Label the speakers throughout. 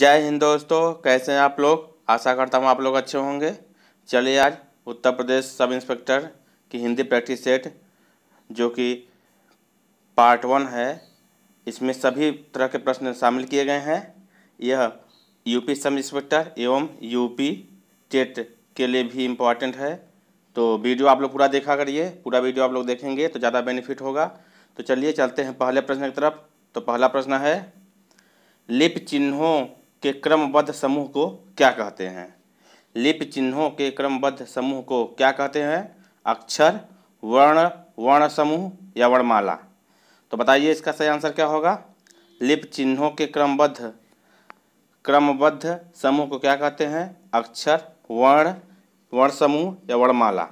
Speaker 1: जय हिंद दोस्तों कैसे हैं आप लोग आशा करता हूँ आप लोग अच्छे होंगे चलिए आज उत्तर प्रदेश सब इंस्पेक्टर की हिंदी प्रैक्टिस सेट जो कि पार्ट वन है इसमें सभी तरह के प्रश्न शामिल किए गए हैं यह यूपी सब इंस्पेक्टर एवं यूपी टेट के लिए भी इम्पॉर्टेंट है तो वीडियो आप लोग पूरा देखा करिए पूरा वीडियो आप लोग देखेंगे तो ज़्यादा बेनिफिट होगा तो चलिए चलते हैं पहले प्रश्न की तरफ तो पहला प्रश्न है लिप चिन्हों के क्रमबद्ध समूह को क्या कहते हैं लिप चिन्हों के क्रमबद्ध समूह को क्या कहते हैं अक्षर वर्ण वर्ण समूह या वर्णमाला तो बताइए इसका सही आंसर क्या होगा लिप चिन्हों के क्रमबद्ध क्रमबद्ध समूह को क्या कहते हैं अक्षर वर्ण वर्ण समूह या वर्णमाला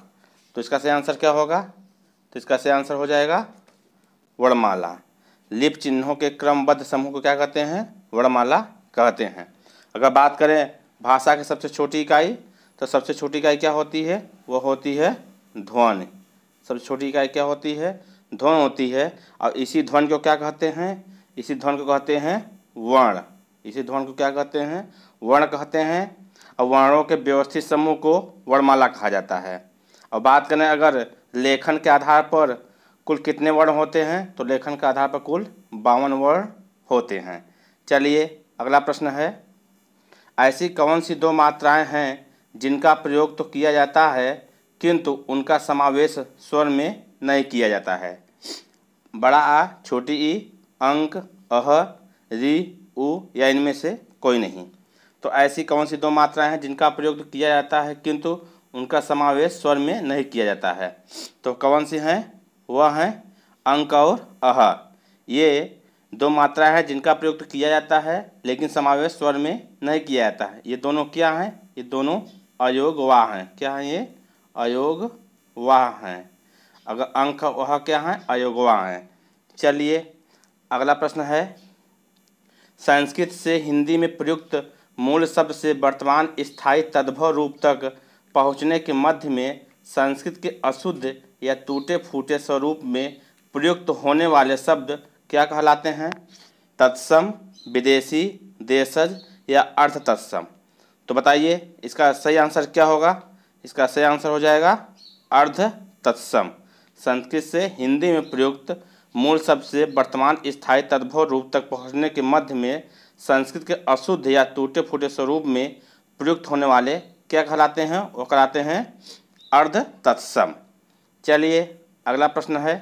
Speaker 1: तो इसका सही आंसर क्या होगा तो इसका सही आंसर हो जाएगा वर्णमाला लिप चिन्हों के क्रमबद्ध समूह को क्या कहते हैं वर्णमाला कहते हैं अगर बात करें भाषा की सबसे छोटी इकाई तो सबसे छोटी इकाई क्या होती है वो होती है ध्वनि सबसे छोटी इकाई क्या होती है ध्वन होती है और इसी ध्वन को क्या कहते हैं इसी ध्वन को कहते हैं वर्ण इसी ध्वन को क्या कहते हैं वर्ण कहते हैं और वर्णों के व्यवस्थित समूह को वर्णमाला कहा जाता है और बात करें अगर लेखन के आधार पर कुल कितने वर्ण होते हैं तो लेखन के आधार पर कुल बावन वर्ण होते हैं चलिए अगला प्रश्न है ऐसी कौन सी दो मात्राएं हैं जिनका प्रयोग तो किया जाता है किंतु उनका समावेश स्वर में नहीं किया जाता है बड़ा आ छोटी ई अंक अह री उ या इनमें से कोई नहीं तो ऐसी कौन सी दो मात्राएं हैं जिनका प्रयोग तो किया जाता है किंतु उनका समावेश स्वर में नहीं किया जाता है तो कौन सी हैं वह हैं अंक और अह ये दो मात्रा है जिनका प्रयोग किया जाता है लेकिन समावेश स्वर में नहीं किया जाता है ये दोनों क्या हैं ये दोनों अयोग वाह हैं क्या हैं ये अयोग वाह हैं अगर अंक वह क्या हैं अयोग वाह हैं चलिए अगला प्रश्न है संस्कृत से हिंदी में प्रयुक्त मूल शब्द से वर्तमान स्थायी तद्भव रूप तक पहुँचने के मध्य में संस्कृत के अशुद्ध या टूटे फूटे स्वरूप में प्रयुक्त होने वाले शब्द क्या कहलाते हैं तत्सम विदेशी देशज या अर्थ तत्सम तो बताइए इसका सही आंसर क्या होगा इसका सही आंसर हो जाएगा अर्ध तत्सम संस्कृत से हिंदी में प्रयुक्त मूल शब्द से वर्तमान स्थायी तद्भव रूप तक पहुंचने के मध्य में संस्कृत के अशुद्ध या टूटे फूटे स्वरूप में प्रयुक्त होने वाले क्या कहलाते हैं वो कहलाते हैं अर्ध तत्सम चलिए अगला प्रश्न है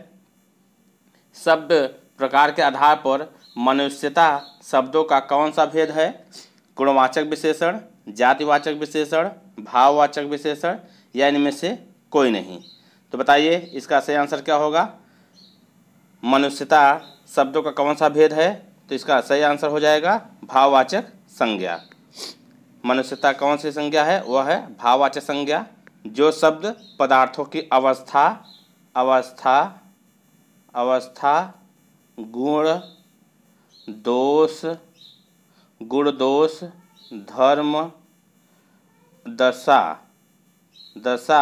Speaker 1: शब्द प्रकार के आधार पर मनुष्यता शब्दों का कौन सा भेद है गुणवाचक विशेषण जातिवाचक विशेषण भाववाचक विशेषण या इनमें से कोई नहीं तो बताइए इसका सही आंसर क्या होगा मनुष्यता शब्दों का कौन सा भेद है तो इसका सही आंसर हो जाएगा भाववाचक संज्ञा मनुष्यता कौन सी संज्ञा है वह है भाववाचक संज्ञा जो शब्द पदार्थों की अवस्था अवस्था अवस्था गुण दोष गुण दोष धर्म दशा दशा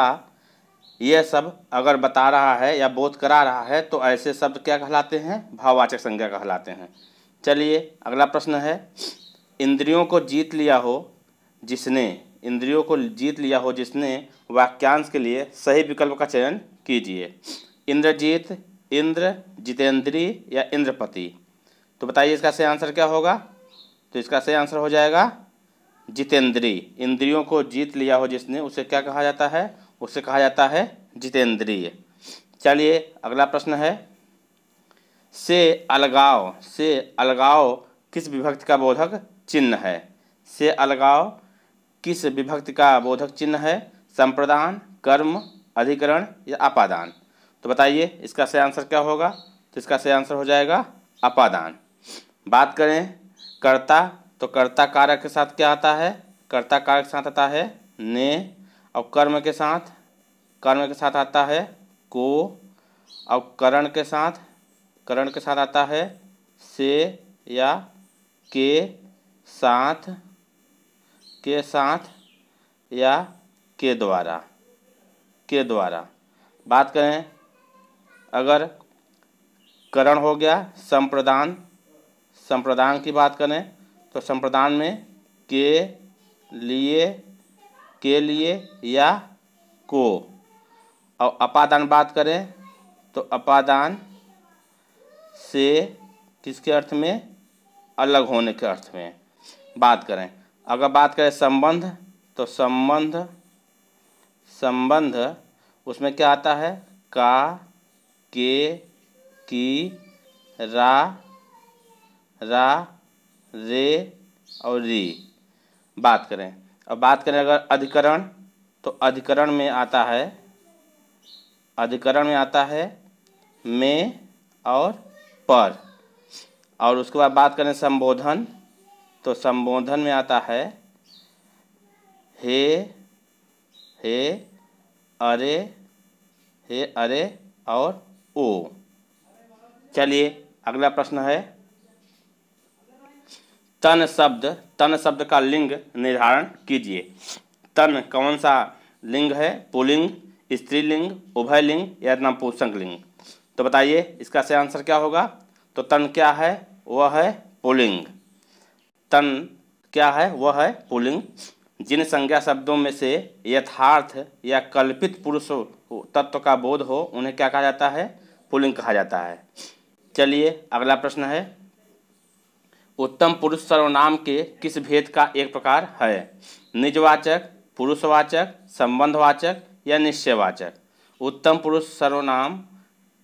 Speaker 1: यह सब अगर बता रहा है या बोध करा रहा है तो ऐसे शब्द क्या कहलाते हैं भाववाचक संज्ञा कहलाते हैं चलिए अगला प्रश्न है इंद्रियों को जीत लिया हो जिसने इंद्रियों को जीत लिया हो जिसने वाक्यांश के लिए सही विकल्प का चयन कीजिए इंद्रजीत इंद्र जितेंद्री या इंद्रपति तो बताइए इसका सही आंसर क्या होगा तो इसका सही आंसर हो जाएगा जितेंद्री इंद्रियों को जीत लिया हो जिसने उसे क्या कहा जाता है उसे कहा जाता है जितेंद्रीय चलिए अगला प्रश्न है से अलगाव से अलगाव किस विभक्ति का बोधक चिन्ह है से अलगाव किस विभक्ति का बोधक चिन्ह है संप्रदान कर्म अधिकरण या अपादान तो बताइए इसका सही आंसर क्या होगा तो इसका सही आंसर हो जाएगा अपादान बात करें कर्ता तो कर्ता कारक के साथ क्या आता है कर्ता कारक के साथ आता है ने और कर्म के साथ कर्म के साथ आता है को और करण के साथ करण के साथ आता है से या के साथ के साथ या के द्वारा के द्वारा बात करें अगर करण हो गया संप्रदान संप्रदान की बात करें तो संप्रदान में के लिए के लिए या को और अपादान बात करें तो अपादान से किसके अर्थ में अलग होने के अर्थ में बात करें अगर बात करें संबंध तो संबंध संबंध उसमें क्या आता है का के की रा रा रे और री बात करें अब बात करें अगर अधिकरण तो अधिकरण में आता है अधिकरण में आता है में और पर और उसके बाद बात करें संबोधन तो संबोधन में आता है हे हे अरे हे अरे और ओ चलिए अगला प्रश्न है तन शब्द तन शब्द का लिंग निर्धारण कीजिए तन कौन सा लिंग है पुलिंग स्त्रीलिंग उभय लिंग या नपुंसक लिंग तो बताइए इसका से आंसर क्या होगा तो तन क्या है वह है पुलिंग तन क्या है वह है पुलिंग जिन संज्ञा शब्दों में से यथार्थ या कल्पित पुरुष तत्व का बोध हो उन्हें क्या कहा जाता है पुलिंग कहा जाता है चलिए अगला प्रश्न है उत्तम पुरुष सर्वनाम के किस भेद का एक प्रकार है निजवाचक पुरुषवाचक संबंधवाचक या निश्चयवाचक उत्तम पुरुष सर्वनाम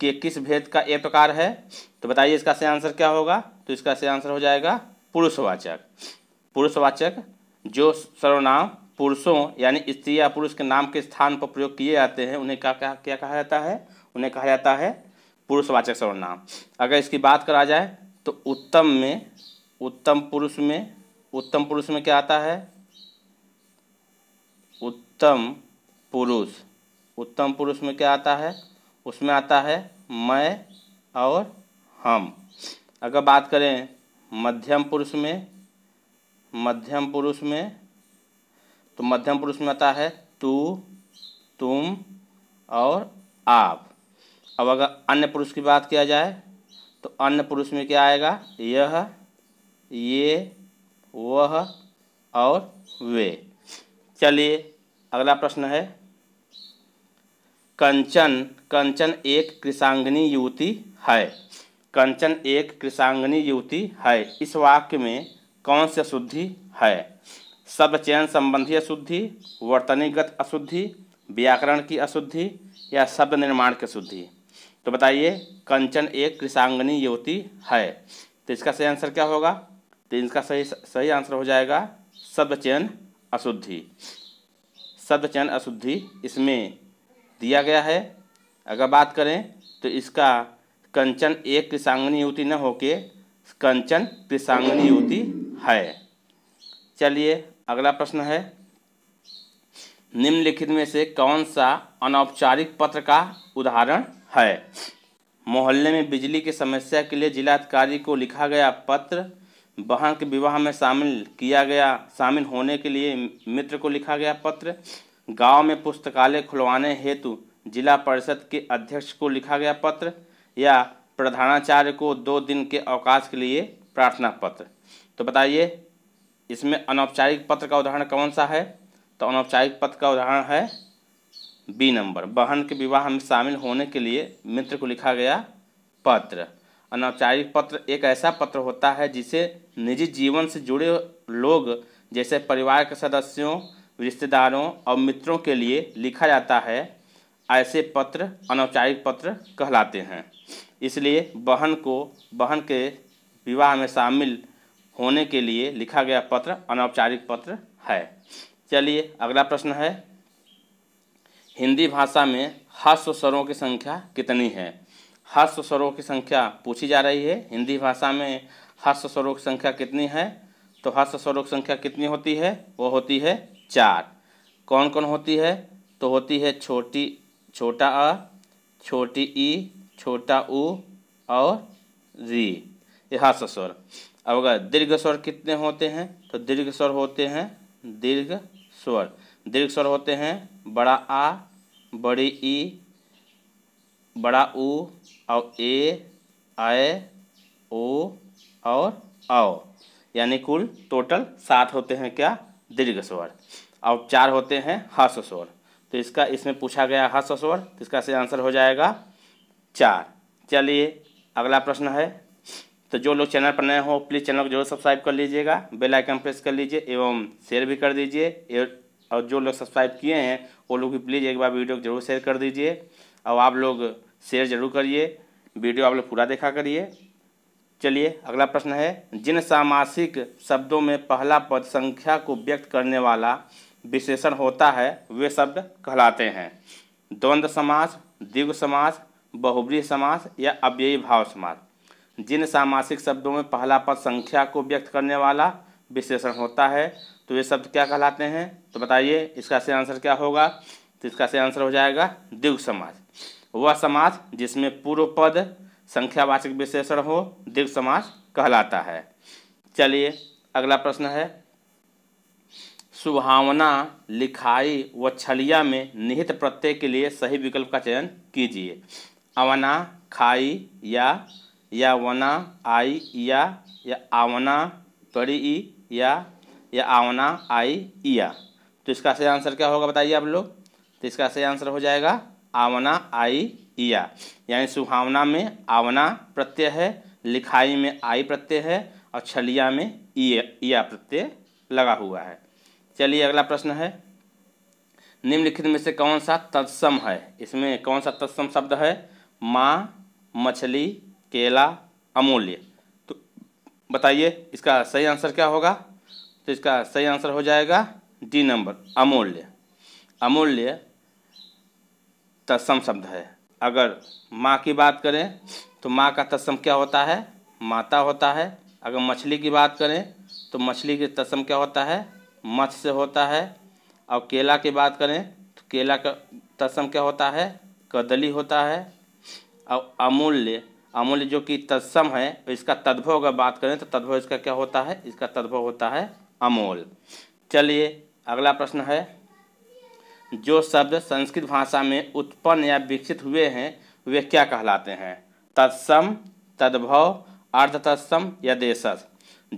Speaker 1: के किस भेद का एक प्रकार है तो बताइए इसका से आंसर क्या होगा तो इसका से आंसर हो जाएगा पुरुषवाचक पुरुषवाचक जो सर्वनाम पुरुषों यानी स्त्री या पुरुष के नाम के स्थान पर प्रयोग किए जाते हैं उन्हें क्या क्या क्या कहा जाता है उन्हें कहा जाता है पुरुषवाचक सर्वनाम अगर इसकी बात करा जाए तो उत्तम में उत्तम पुरुष में उत्तम पुरुष में क्या आता है उत्तम पुरुष उत्तम पुरुष में क्या आता है उसमें आता है मैं और हम अगर बात करें मध्यम पुरुष में मध्यम पुरुष में तो मध्यम पुरुष में आता है तू तुम और आप अब अगर अन्य पुरुष की बात किया जाए तो अन्य पुरुष में क्या आएगा यह ये वह और वे चलिए अगला प्रश्न है कंचन कंचन एक कृषांगनी युवती है कंचन एक कृषांगनी युवती है इस वाक्य में कौन सी अशुद्धि है शब्द चयन संबंधी अशुद्धि वर्तनीगत अशुद्धि व्याकरण की अशुद्धि या शब्द निर्माण की अशुद्धि तो बताइए कंचन एक कृषांगनी युवती है तो इसका सही आंसर क्या होगा तो इसका सही सही आंसर हो जाएगा शब्द चयन अशुद्धि शब्द चयन अशुद्धि इसमें दिया गया है अगर बात करें तो इसका कंचन एक कृषांगनी युवती न होके कंचन कृषांगनी युवती है चलिए अगला प्रश्न है निम्नलिखित में से कौन सा अनौपचारिक पत्र का उदाहरण है मोहल्ले में बिजली की समस्या के लिए जिलाधिकारी को लिखा गया पत्र बहन के विवाह में शामिल किया गया शामिल होने के लिए मित्र को लिखा गया पत्र गांव में पुस्तकालय खुलवाने हेतु जिला परिषद के अध्यक्ष को लिखा गया पत्र या प्रधानाचार्य को दो दिन के अवकाश के लिए प्रार्थना पत्र तो बताइए इसमें अनौपचारिक पत्र का उदाहरण कौन सा है तो अनौपचारिक पत्र का उदाहरण है बी नंबर बहन के विवाह में शामिल होने के लिए मित्र को लिखा गया पत्र अनौपचारिक पत्र एक ऐसा पत्र होता है जिसे निजी जीवन से जुड़े लोग जैसे परिवार के सदस्यों रिश्तेदारों और मित्रों के लिए लिखा जाता है ऐसे पत्र अनौपचारिक पत्र कहलाते हैं इसलिए बहन को बहन के विवाह में शामिल होने के लिए लिखा गया पत्र अनौपचारिक पत्र है चलिए अगला प्रश्न है हिंदी भाषा में हस्व स्वरों की संख्या कितनी है हस्व स्वरों की संख्या पूछी जा रही है हिंदी भाषा में हस्व स्वरों की संख्या कितनी है तो हस्व स्वरों की संख्या कितनी होती है वो होती है चार कौन कौन होती है तो होती है छोटी छोटा अ छोटी ई छोटा ऊ और री ये हस्व स्वर अब अगर दीर्घ स्वर कितने होते हैं तो दीर्घ स्वर होते हैं दीर्घ स्वर दीर्घ स्वर होते हैं बड़ा आ बड़ी ई बड़ा ऊ और ए आए ओ और आओ यानी कुल टोटल सात होते हैं क्या दीर्घ स्वर और चार होते हैं हस्व स्वर तो इसका इसमें पूछा गया हस्व स्वर तो इसका से आंसर हो जाएगा चार चलिए अगला प्रश्न है तो जो लोग चैनल पर नए हो प्लीज़ चैनल को जरूर सब्सक्राइब कर लीजिएगा बेल आइकन प्रेस कर लीजिए एवं शेयर भी कर दीजिए और जो लोग सब्सक्राइब किए हैं वो लोग भी प्लीज़ एक बार वीडियो को जरूर शेयर कर दीजिए और आप लोग शेयर जरूर करिए वीडियो आप लोग पूरा देखा करिए चलिए अगला प्रश्न है जिन सामासिक शब्दों में पहला पद संख्या को व्यक्त करने वाला विशेषण होता है वे शब्द कहलाते हैं द्वंद्व समास दिव्य समास बहुब्रीय समास या अव्ययी भाव समास जिन सामासिक शब्दों में पहला पद संख्या को व्यक्त करने वाला विशेषण होता है तो ये शब्द क्या कहलाते हैं तो बताइए इसका सही आंसर क्या होगा तो इसका सही आंसर हो जाएगा द्विग समाज वह समाज जिसमें पूर्व पद संख्यावाचक विशेषण हो द्विग समाज कहलाता है चलिए अगला प्रश्न है सुहावना लिखाई व छलिया में निहित प्रत्यय के लिए सही विकल्प का चयन कीजिए अवना खाई या या वना आई या या आवना पड़ी या या आवना आई या तो इसका सही आंसर क्या होगा बताइए आप लोग तो इसका सही आंसर हो जाएगा आवना आई ईया यानी सुहावना में आवना प्रत्यय है लिखाई में आई प्रत्यय है और छलिया में ईया प्रत्यय लगा हुआ है चलिए अगला प्रश्न है निम्नलिखित में से कौन सा तत्सम है इसमें कौन सा तत्सम शब्द है माँ मछली केला अमूल्य तो बताइए इसका सही आंसर क्या होगा तो इसका सही आंसर हो जाएगा डी नंबर अमूल्य अमूल्य तत्सम शब्द है अगर माँ की बात करें तो माँ का तत्सम क्या होता है माता होता है अगर मछली की बात करें तो मछली के तत्सम क्या होता है मत्स्य से होता है और केला की बात करें तो केला का तत्सम क्या होता है कदली होता है और अमूल्य अमूल्य जो कि तत्सम है इसका तद्भव अगर बात करें तो तद्भव इसका क्या होता है इसका तद्भव होता है अमोल चलिए अगला प्रश्न है जो शब्द संस्कृत भाषा में उत्पन्न या विकसित हुए हैं वे क्या कहलाते हैं तत्सम तद्भव अर्ध तत्सम या देशस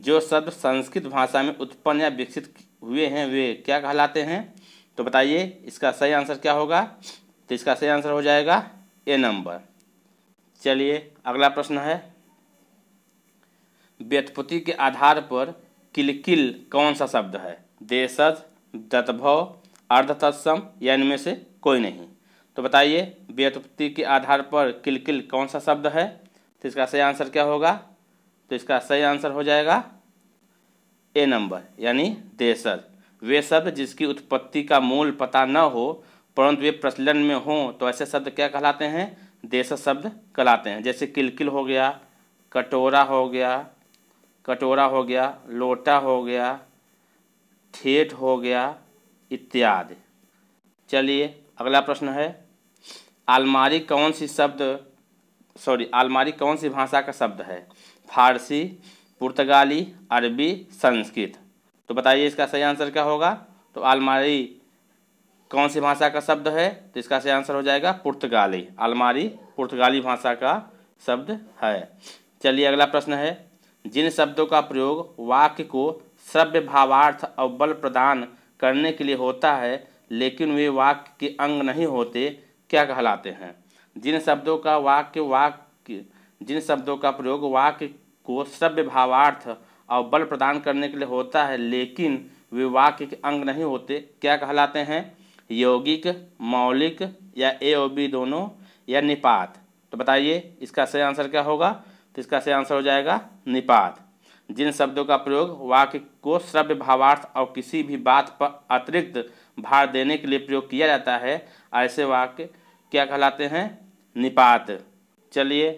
Speaker 1: जो शब्द संस्कृत भाषा में उत्पन्न या विकसित हुए हैं वे क्या कहलाते हैं तो बताइए इसका सही आंसर क्या होगा तो इसका सही आंसर हो जाएगा ए नंबर चलिए अगला प्रश्न है व्यतपुति के आधार पर किलकिल कौन सा शब्द है देशज दत्भव अर्धतत्सम या इनमें से कोई नहीं तो बताइए व्यतुपत्ति के आधार पर किलकिल -किल कौन सा शब्द है तो इसका सही आंसर क्या होगा तो इसका सही आंसर हो जाएगा ए नंबर यानी देसर वे शब्द जिसकी उत्पत्ति का मूल पता न हो परंतु वे प्रचलन में हों तो ऐसे शब्द क्या कहलाते हैं देसर शब्द कहलाते हैं जैसे किलकिल हो गया कटोरा हो गया कटोरा हो गया लोटा हो गया थिएट हो गया इत्यादि चलिए अगला प्रश्न है आलमारी कौन सी शब्द सॉरी आलमारी कौन सी भाषा का शब्द है फारसी पुर्तगाली अरबी संस्कृत तो बताइए इसका सही आंसर क्या होगा तो आलमारी कौन सी भाषा का शब्द है तो इसका सही आंसर हो जाएगा पुर्तगाली आलमारी पुर्तगाली भाषा का शब्द है चलिए अगला प्रश्न है जिन शब्दों का प्रयोग वाक्य को श्रव्य भावार्थ बल प्रदान करने के लिए होता है लेकिन वे वाक्य के अंग नहीं होते क्या कहलाते हैं जिन शब्दों का वाक्य वाक्य जिन शब्दों का प्रयोग वाक्य को श्रव्य भावार्थ और बल प्रदान करने के लिए होता है लेकिन वे वाक्य के अंग नहीं होते क्या कहलाते हैं यौगिक मौलिक या ए ओ बी दोनों या निपात तो बताइए इसका सही आंसर क्या होगा तो इसका सही आंसर हो जाएगा निपात जिन शब्दों का प्रयोग वाक्य को श्रव्य भावार्थ और किसी भी बात पर अतिरिक्त भार देने के लिए प्रयोग किया जाता है ऐसे वाक्य क्या कहलाते हैं निपात चलिए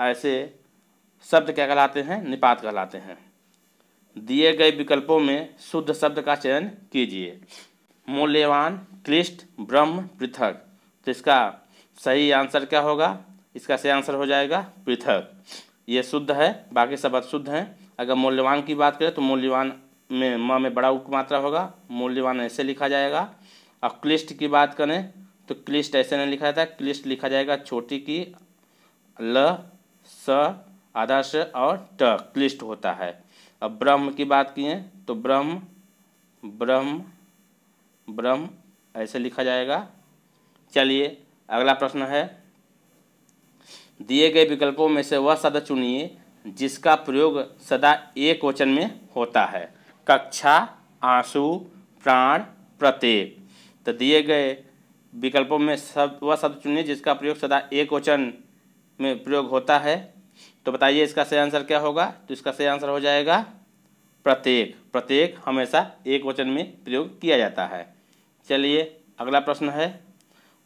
Speaker 1: ऐसे शब्द क्या कहलाते हैं निपात कहलाते हैं दिए गए विकल्पों में शुद्ध शब्द का चयन कीजिए मूल्यवान क्लिष्ट ब्रह्म पृथक तो इसका सही आंसर क्या होगा इसका सही आंसर हो जाएगा पृथक ये शुद्ध है बाकी सब अशुद्ध हैं अगर मूल्यवान की बात करें तो मूल्यवान में म में बड़ा उप मात्रा होगा मूल्यवान ऐसे लिखा जाएगा और क्लिष्ट की बात करें तो क्लिष्ट ऐसे नहीं लिखा जाता क्लिष्ट लिखा जाएगा छोटी की ल स आदर्श और ट क्लिष्ट होता है अब ब्रह्म की बात किए तो ब्रह्म ब्रह्म ब्रह्म ऐसे लिखा जाएगा चलिए अगला प्रश्न है दिए गए विकल्पों में से वह शब्द चुनिए जिसका प्रयोग सदा एक वचन में होता है कक्षा आंसू प्राण प्रत्येक तो दिए गए विकल्पों में सब वह शब्द चुनिए जिसका प्रयोग सदा एक वचन में प्रयोग होता है तो बताइए इसका सही आंसर क्या होगा तो इसका सही आंसर हो जाएगा प्रत्येक प्रत्येक हमेशा एक वचन में प्रयोग किया जाता है चलिए अगला प्रश्न है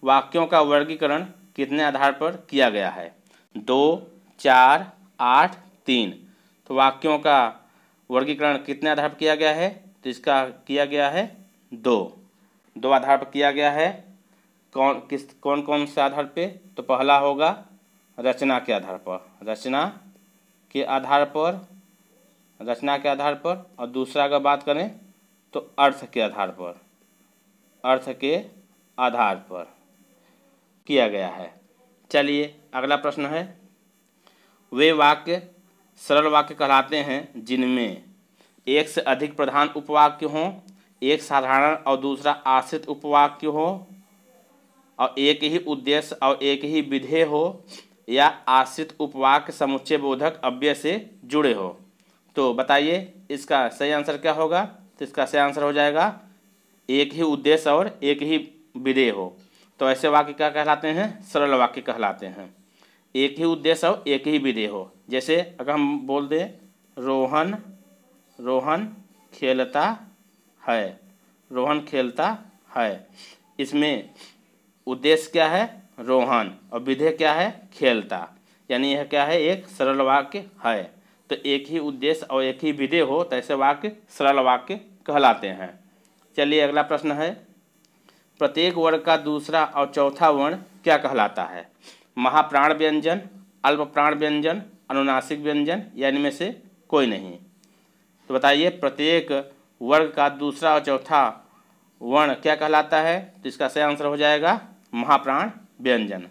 Speaker 1: वाक्यों का वर्गीकरण कितने आधार पर किया गया है दो चार आठ तीन तो वाक्यों का वर्गीकरण कितने आधार पर किया गया है तो इसका किया गया है दो दो आधार पर किया गया है कौन किस कौन कौन से आधार पे तो पहला होगा रचना के आधार पर रचना के आधार पर रचना के आधार पर और दूसरा अगर बात करें तो अर्थ के आधार पर अर्थ के आधार पर किया गया है चलिए अगला प्रश्न है वे वाक्य सरल वाक्य कहलाते हैं जिनमें एक से अधिक प्रधान उपवाक्य हों एक साधारण और दूसरा आश्रित उपवाक्य हो और एक ही उद्देश्य और एक ही विधेय हो या आश्रित उपवाक्य समुच्चय बोधक अव्यय से जुड़े हो तो बताइए इसका सही आंसर क्या होगा तो इसका सही आंसर हो जाएगा एक ही उद्देश्य और एक ही विधेय हो तो ऐसे वाक्य क्या कहलाते हैं सरल वाक्य कहलाते हैं एक ही उद्देश्य हो एक ही विधेय हो जैसे अगर हम बोल दें रोहन रोहन खेलता है रोहन खेलता है इसमें उद्देश्य क्या है रोहन और विधेय क्या है खेलता यानी यह क्या है एक सरल वाक्य है तो एक ही उद्देश्य और एक ही विधेय हो तो ऐसे वाक्य सरल वाक्य कहलाते हैं चलिए अगला प्रश्न है प्रत्येक वर्ण का दूसरा और चौथा वर्ण क्या कहलाता है महाप्राण व्यंजन अल्प प्राण व्यंजन अनुनासिक व्यंजन या इनमें से कोई नहीं तो बताइए प्रत्येक वर्ग का दूसरा और चौथा वर्ण क्या कहलाता है तो इसका सही आंसर हो जाएगा महाप्राण व्यंजन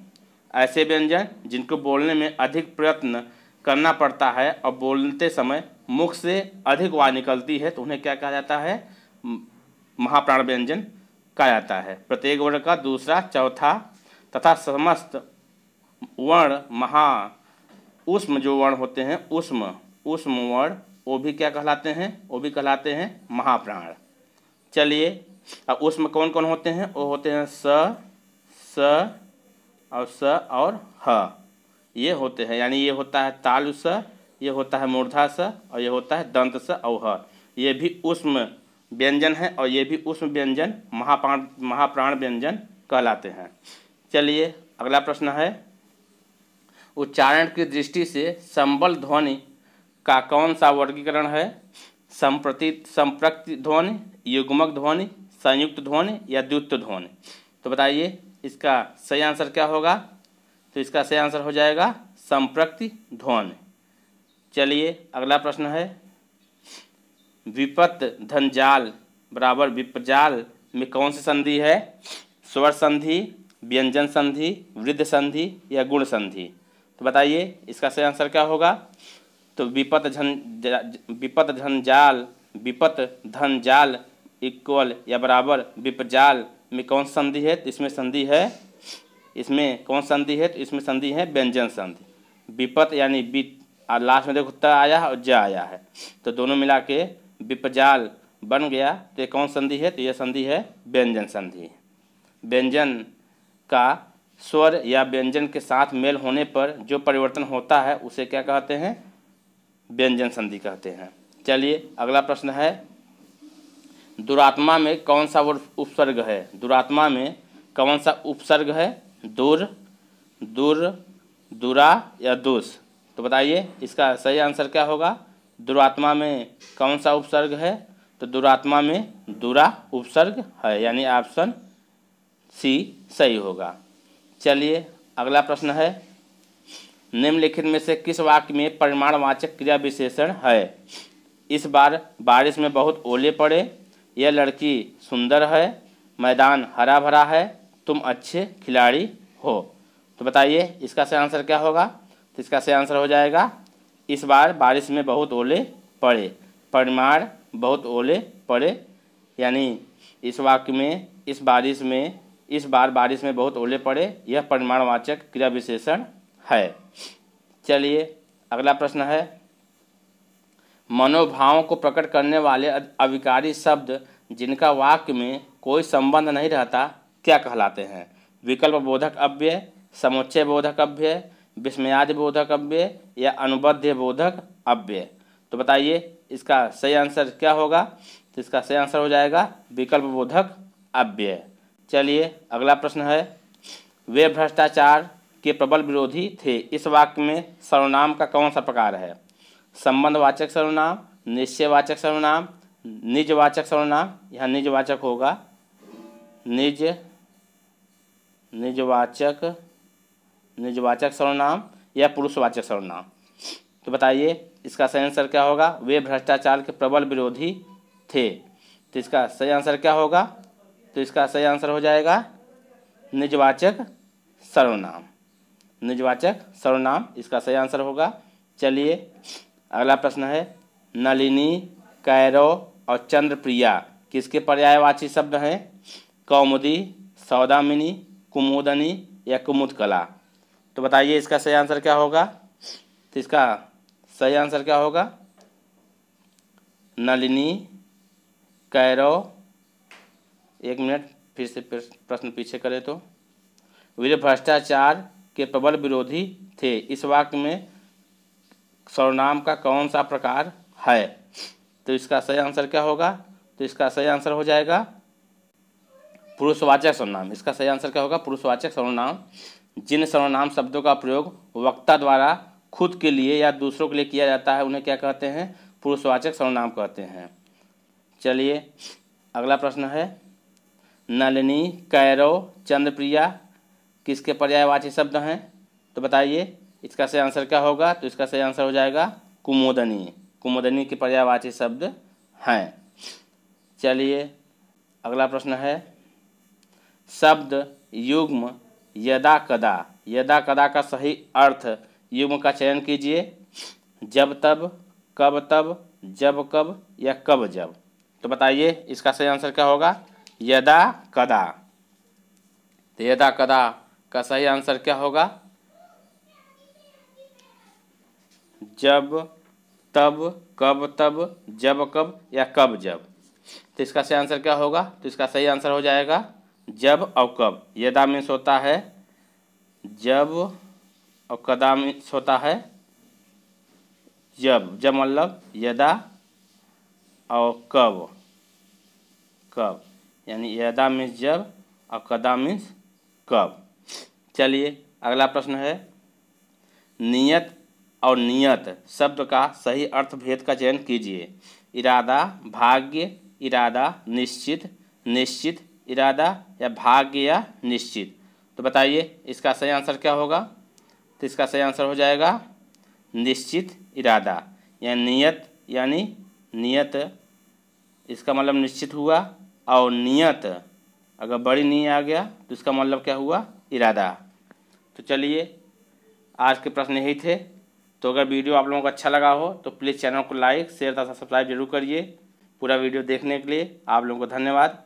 Speaker 1: ऐसे व्यंजन जिनको बोलने में अधिक प्रयत्न करना पड़ता है और बोलते समय मुख से अधिक वाय निकलती है तो उन्हें क्या कहा जाता है महाप्राण व्यंजन कहा जाता है प्रत्येक वर्ग का दूसरा चौथा तथा समस्त वर्ण महा उष्म जो वर्ण होते हैं उष्म उष्म वर्ण वो भी क्या कहलाते हैं वो भी कहलाते हैं महाप्राण चलिए अब उष्म कौन कौन होते हैं वो होते हैं स स और स और ह ये होते हैं यानी ये होता है तालु स ये होता है मूर्धा स और ये होता है दंत स और ह ये भी उष्म व्यंजन है और ये भी उष्म व्यंजन महाप्राण महाप्राण व्यंजन कहलाते हैं चलिए अगला प्रश्न है उच्चारण की दृष्टि से संबल ध्वनि का कौन सा वर्गीकरण है संप्रति संप्रक्ति ध्वनि युग्मक ध्वनि संयुक्त ध्वनि या द्युत ध्वनि तो बताइए इसका सही आंसर क्या होगा तो इसका सही आंसर हो जाएगा संप्रक्ति ध्वनि चलिए अगला प्रश्न है विपत धनजाल बराबर विपजाल में कौन सी संधि है स्वर संधि व्यंजन संधि वृद्ध संधि या गुण संधि तो बताइए इसका सही आंसर क्या होगा तो विपत झन विपत धन जाल विपत धन जाल इक्वल या बराबर विपजाल में कौन संधि है तो इसमें संधि है इसमें कौन संधि है तो इसमें संधि है व्यंजन संधि विपत यानी बी लास्ट में देखो त आया और ज आया है तो दोनों मिला के विपजाल बन गया तो ये कौन संधि है तो यह संधि है व्यंजन संधि व्यंजन का स्वर या व्यंजन के साथ मेल होने पर जो परिवर्तन होता है उसे क्या कहते हैं व्यंजन संधि कहते हैं चलिए अगला प्रश्न है दुरात्मा में कौन सा उपसर्ग है दुरात्मा में कौन सा उपसर्ग है दूर दूर दुरा या दुष तो बताइए इसका सही आंसर क्या होगा दुरात्मा में कौन सा उपसर्ग है तो दुरात्मा में दुरा उपसर्ग है यानी ऑप्शन सी सही होगा चलिए अगला प्रश्न है निम्नलिखित में से किस वाक्य में परिमाणवाचक क्रिया विशेषण है इस बार बारिश में बहुत ओले पड़े यह लड़की सुंदर है मैदान हरा भरा है तुम अच्छे खिलाड़ी हो तो बताइए इसका सही आंसर क्या होगा तो इसका सही आंसर हो जाएगा इस बार बारिश में बहुत ओले पड़े परिमाण बहुत ओले पड़े यानी इस वाक्य में इस बारिश में इस बार बारिश में बहुत ओले पड़े यह परिमाणवाचक क्रिया विशेषण है चलिए अगला प्रश्न है मनोभावों को प्रकट करने वाले अविकारी शब्द जिनका वाक्य में कोई संबंध नहीं रहता क्या कहलाते हैं विकल्प बोधक अव्यय समुच्चय बोधक अव्यय विस्मयादि बोधक अव्यय या अनुबद्ध बोधक अव्यय तो बताइए इसका सही आंसर क्या होगा तो इसका सही आंसर हो जाएगा विकल्प बोधक अव्यय चलिए अगला प्रश्न है वे भ्रष्टाचार के प्रबल विरोधी थे इस वाक्य में सर्वनाम का कौन सा प्रकार है संबंधवाचक सर्वनाम निश्चयवाचक सर्वनाम निजवाचक सर्वनाम यहाँ निजवाचक होगा निज निजवाचक निजवाचक सर्वनाम या पुरुषवाचक सर्वनाम तो बताइए इसका सही आंसर क्या होगा वे भ्रष्टाचार के प्रबल विरोधी थे तो इसका सही आंसर क्या होगा तो इसका सही आंसर हो जाएगा निजवाचक सर्वनाम निजवाचक सर्वनाम इसका सही आंसर होगा चलिए अगला प्रश्न है नलिनी कैरो और चंद्रप्रिया किसके पर्यायवाची शब्द हैं कौमुदी सौदामिनी कुमुदनी या कुमुद कला तो बताइए इसका सही आंसर क्या होगा तो इसका सही आंसर क्या होगा नलिनी कैरो एक मिनट फिर से प्रश्न पीछे करें तो वीर भ्रष्टाचार के प्रबल विरोधी थे इस वाक्य में सर्वनाम का कौन सा प्रकार है तो इसका सही आंसर क्या होगा तो इसका सही आंसर हो जाएगा पुरुषवाचक सर्वनाम इसका सही आंसर क्या होगा पुरुषवाचक सर्वनाम जिन सर्वनाम शब्दों का प्रयोग वक्ता द्वारा खुद के लिए या दूसरों के लिए किया जाता है उन्हें क्या कहते हैं पुरुषवाचक सर्वनाम कहते हैं चलिए अगला प्रश्न है नलिनी कैरो चंद्रप्रिया किसके पर्यायवाची शब्द हैं तो बताइए इसका सही आंसर क्या होगा तो इसका सही आंसर हो जाएगा कुमोदनी कुमोदनी के पर्यायवाची शब्द हैं चलिए अगला प्रश्न है शब्द युग्म यदा कदा यदा कदा का सही अर्थ युग्म का चयन कीजिए जब तब कब तब जब कब या कब जब तो बताइए इसका सही आंसर क्या होगा यदा कदा तो यदा कदा का सही आंसर क्या होगा जब तब कब तब जब कब या कब जब तो इसका सही आंसर क्या होगा तो इसका सही आंसर हो जाएगा जब और कब यदा मीन्स होता है जब और कदा मीन्स होता है जब जब मतलब यदा और कब कब यानी यदा मीन्स जब और कदा मीन्स कब चलिए अगला प्रश्न है नियत और नियत शब्द का सही अर्थ भेद का चयन कीजिए इरादा भाग्य इरादा निश्चित निश्चित इरादा या भाग्य या निश्चित तो बताइए इसका सही आंसर क्या होगा तो इसका सही आंसर हो जाएगा निश्चित इरादा या नियत यानी नियत इसका मतलब निश्चित हुआ और नियत अगर बड़ी नी आ गया तो इसका मतलब क्या हुआ इरादा तो चलिए आज के प्रश्न यही थे तो अगर वीडियो आप लोगों को अच्छा लगा हो तो प्लीज़ चैनल को लाइक शेयर तथा सब्सक्राइब जरूर करिए पूरा वीडियो देखने के लिए आप लोगों को धन्यवाद